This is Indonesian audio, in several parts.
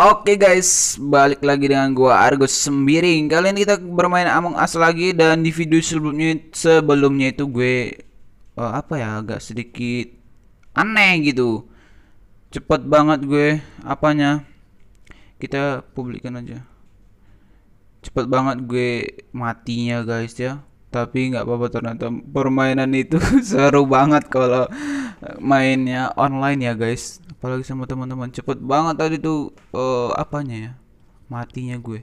Oke guys, balik lagi dengan gua Argus Sembiring. Kalian kita bermain Among Us lagi dan di video sebelumnya sebelumnya itu gue uh, apa ya agak sedikit aneh gitu. Cepet banget gue apanya. Kita publikan aja. Cepet banget gue matinya guys ya. Tapi nggak apa-apa ternyata permainan itu seru banget kalau mainnya online ya guys apalagi sama teman-teman cepet banget tadi tuh uh, apanya ya matinya gue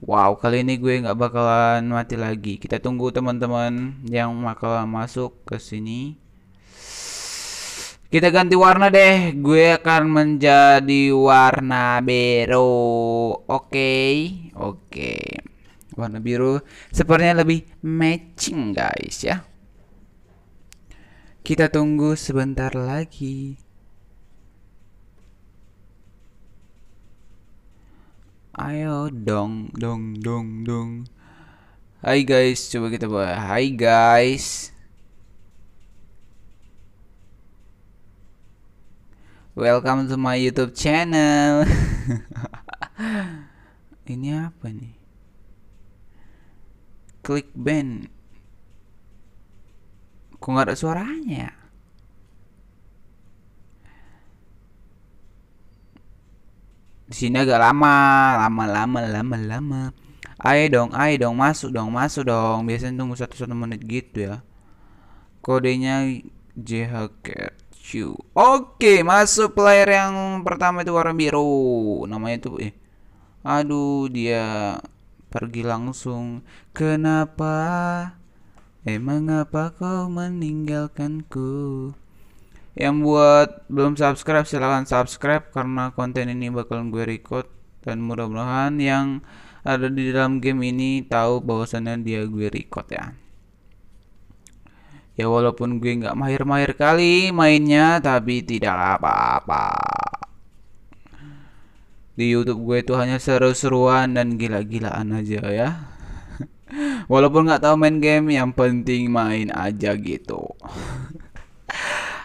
wow kali ini gue nggak bakalan mati lagi kita tunggu teman-teman yang bakal masuk ke sini kita ganti warna deh gue akan menjadi warna biru oke okay. oke okay. warna biru sepertinya lebih matching guys ya kita tunggu sebentar lagi. Ayo dong, dong, dong, dong. Hai guys, coba kita buat. Hai guys. Welcome to my YouTube channel. Ini apa nih? Klik band. Kok nggak ada suaranya ya? Di sini agak lama, lama, lama, lama, lama. Ayo dong, ayo dong, masuk dong, masuk dong. Biasanya tunggu satu satu menit gitu ya. Kodenya JHKQ. Q. Oke, masuk player yang pertama itu warna biru. Namanya itu eh aduh dia pergi langsung. Kenapa? Emang eh, apa kau meninggalkanku? Yang buat belum subscribe silahkan subscribe karena konten ini bakal gue record dan mudah-mudahan yang ada di dalam game ini tahu bahwasannya dia gue record ya. Ya walaupun gue nggak mahir-mahir kali mainnya tapi tidak apa-apa. Di YouTube gue itu hanya seru-seruan dan gila-gilaan aja ya. Walaupun nggak tahu main game, yang penting main aja gitu.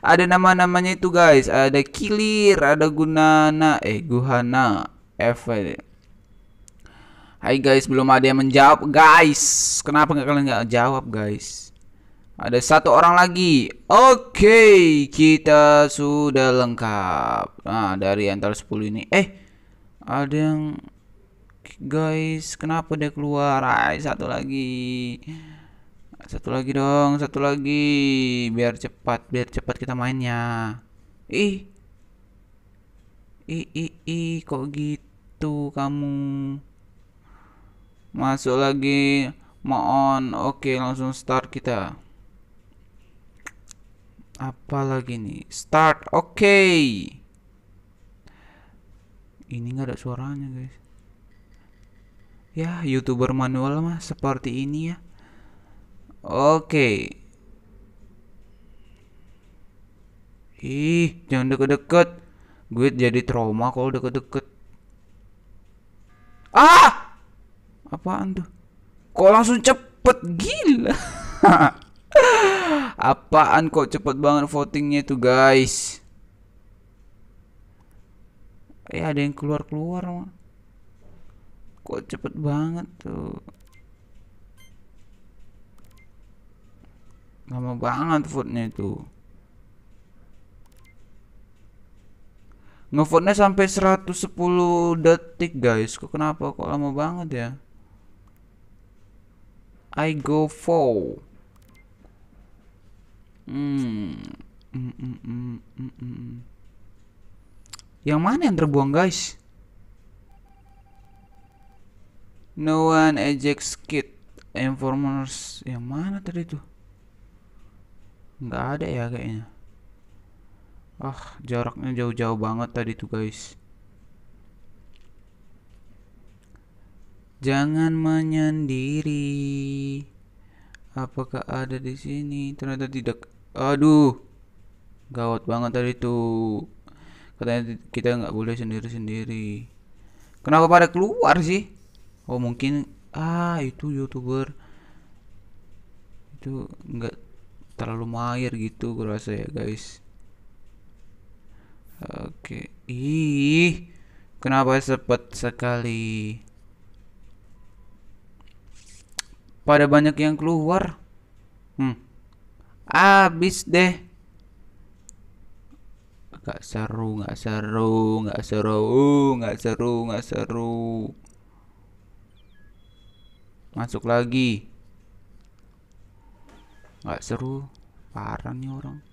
ada nama-namanya itu guys, ada Kilir, ada Gunana, eh Guhana, Evel. Hai guys, belum ada yang menjawab guys. Kenapa nggak kalian nggak jawab guys? Ada satu orang lagi. Oke, okay, kita sudah lengkap. Nah, dari antara 10 ini eh ada yang guys kenapa dia keluar Ay, satu lagi satu lagi dong satu lagi biar cepat biar cepat kita mainnya ih ih ih, ih. kok gitu kamu masuk lagi mau on oke langsung start kita apa lagi nih start oke ini nggak ada suaranya guys ya youtuber manual mah seperti ini ya oke okay. ih jangan deket-deket gue jadi trauma kalau deket-deket ah apaan tuh kok langsung cepet gila apaan kok cepet banget votingnya tuh guys eh ada yang keluar-keluar mah kok cepet banget tuh lama banget foodnya nya itu ngevote-nya sampai 110 detik guys kok kenapa kok lama banget ya I go for hmm. Mm -mm -mm -mm. yang mana yang terbuang guys No one ejects kid informers yang mana tadi tuh? Nggak ada ya kayaknya. Ah, jaraknya jauh-jauh banget tadi tuh guys. Jangan menyendiri. Apakah ada di sini? Ternyata tidak. Aduh, gawat banget tadi tuh katanya kita nggak boleh sendiri-sendiri kenapa pada keluar sih oh mungkin ah itu youtuber itu nggak terlalu mahir gitu gue rasa ya guys oke ih kenapa cepat sekali pada banyak yang keluar hmm abis deh nggak seru nggak seru nggak seru nggak seru nggak seru, gak seru masuk lagi nggak seru parah nih orang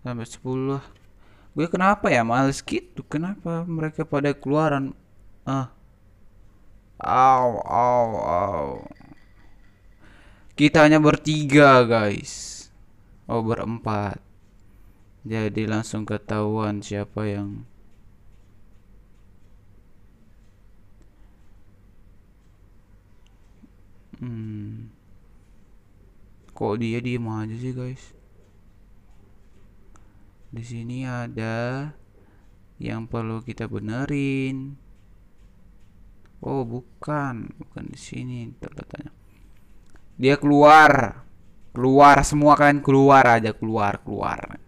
sampai 10 gue kenapa ya males gitu kenapa mereka pada keluaran ah aw aw aw kita hanya bertiga guys oh berempat jadi langsung ketahuan siapa yang Hmm. Kok dia diem aja sih guys? Di sini ada yang perlu kita benerin. Oh bukan, bukan di sini terletaknya. Dia keluar, keluar semua kalian keluar aja keluar keluar.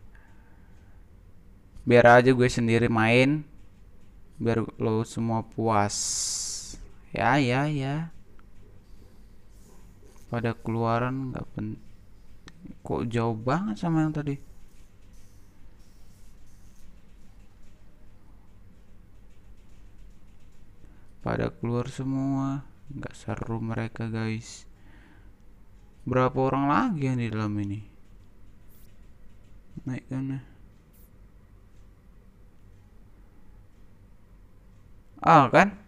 Biar aja gue sendiri main, biar lo semua puas. Ya ya ya pada keluaran nggak pen kok jauh banget sama yang tadi pada keluar semua nggak seru mereka guys berapa orang lagi yang di dalam ini naik kan ya? ah kan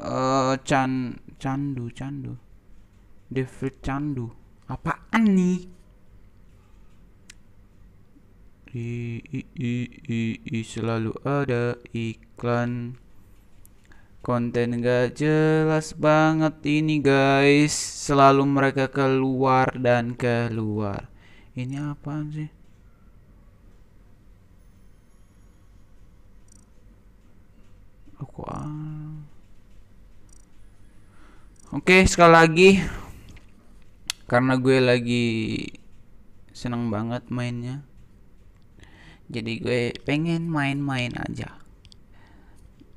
uh, Chan candu, candu, David candu, apaan nih I, I, I, I, I selalu ada iklan konten gak jelas banget ini guys selalu mereka keluar dan keluar ini apaan sih aku ah Oke, sekali lagi karena gue lagi seneng banget mainnya. Jadi gue pengen main-main aja.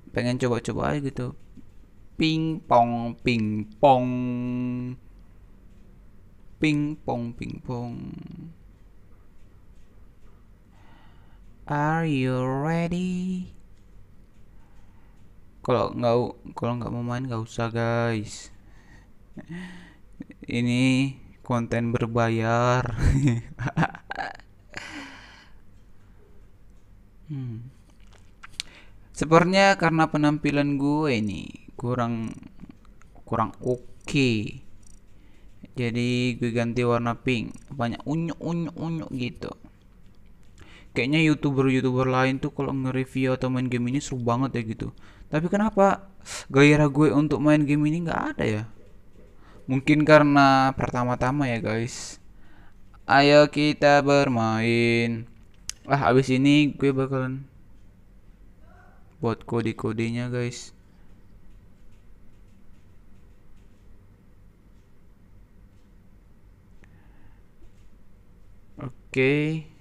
Pengen coba-coba aja gitu. Ping pong ping pong. Ping pong ping pong. Are you ready? Kalau nggak kalau nggak mau main nggak usah guys ini konten berbayar hmm. sepertinya karena penampilan gue ini kurang kurang oke okay. jadi gue ganti warna pink banyak unyu unyu unyu gitu kayaknya youtuber youtuber lain tuh kalau nge-review atau main game ini seru banget ya gitu tapi kenapa gairah gue untuk main game ini nggak ada ya Mungkin karena pertama-tama ya guys Ayo kita bermain Wah abis ini gue bakalan Buat kode-kodenya guys Oke okay.